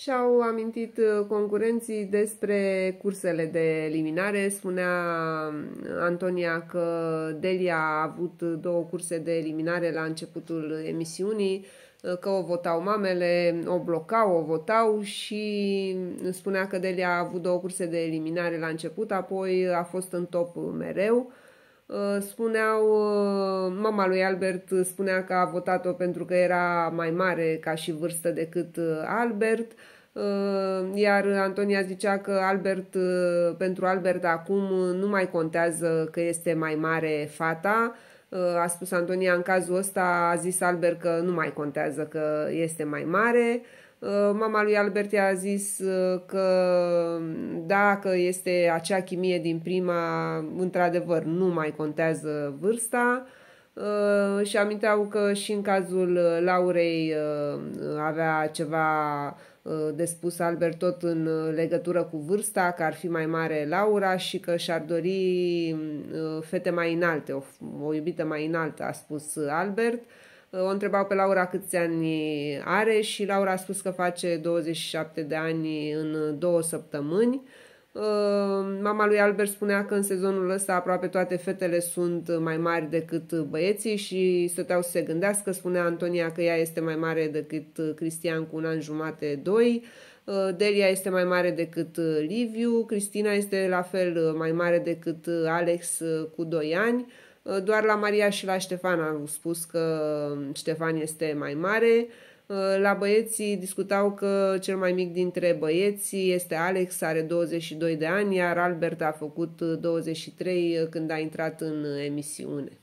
și-au amintit uh, concurenții despre cursele de eliminare. Spunea uh, Antonia că Delia a avut două curse de eliminare la începutul emisiunii, uh, că o votau mamele, o blocau, o votau și spunea că Delia a avut două curse de eliminare la început, apoi a fost în top mereu. Uh, spuneau, uh, mama lui Albert spunea că a votat-o pentru că era mai mare ca și vârstă decât uh, Albert, iar Antonia zicea că Albert, pentru Albert acum nu mai contează că este mai mare fata, a spus Antonia în cazul ăsta, a zis Albert că nu mai contează că este mai mare, Mama lui Albert i-a zis că dacă este acea chimie din prima, într-adevăr, nu mai contează vârsta. Uh, și aminteau că și în cazul uh, Laurei uh, avea ceva de spus Albert tot în legătură cu vârsta, că ar fi mai mare Laura și că și-ar dori fete mai înalte, o, iubită mai înaltă, a spus Albert. O întrebau pe Laura câți ani are și Laura a spus că face 27 de ani în două săptămâni. Mama lui Albert spunea că în sezonul ăsta aproape toate fetele sunt mai mari decât băieții și stăteau să se gândească. Spunea Antonia că ea este mai mare decât Cristian cu un an jumate, doi. Delia este mai mare decât Liviu, Cristina este la fel mai mare decât Alex cu 2 ani. Uh, doar la Maria și la Ștefan au spus că Ștefan este mai mare. Uh, la băieții discutau că cel mai mic dintre băieții este Alex, are 22 de ani, iar Albert a făcut 23 uh, când a intrat în emisiune.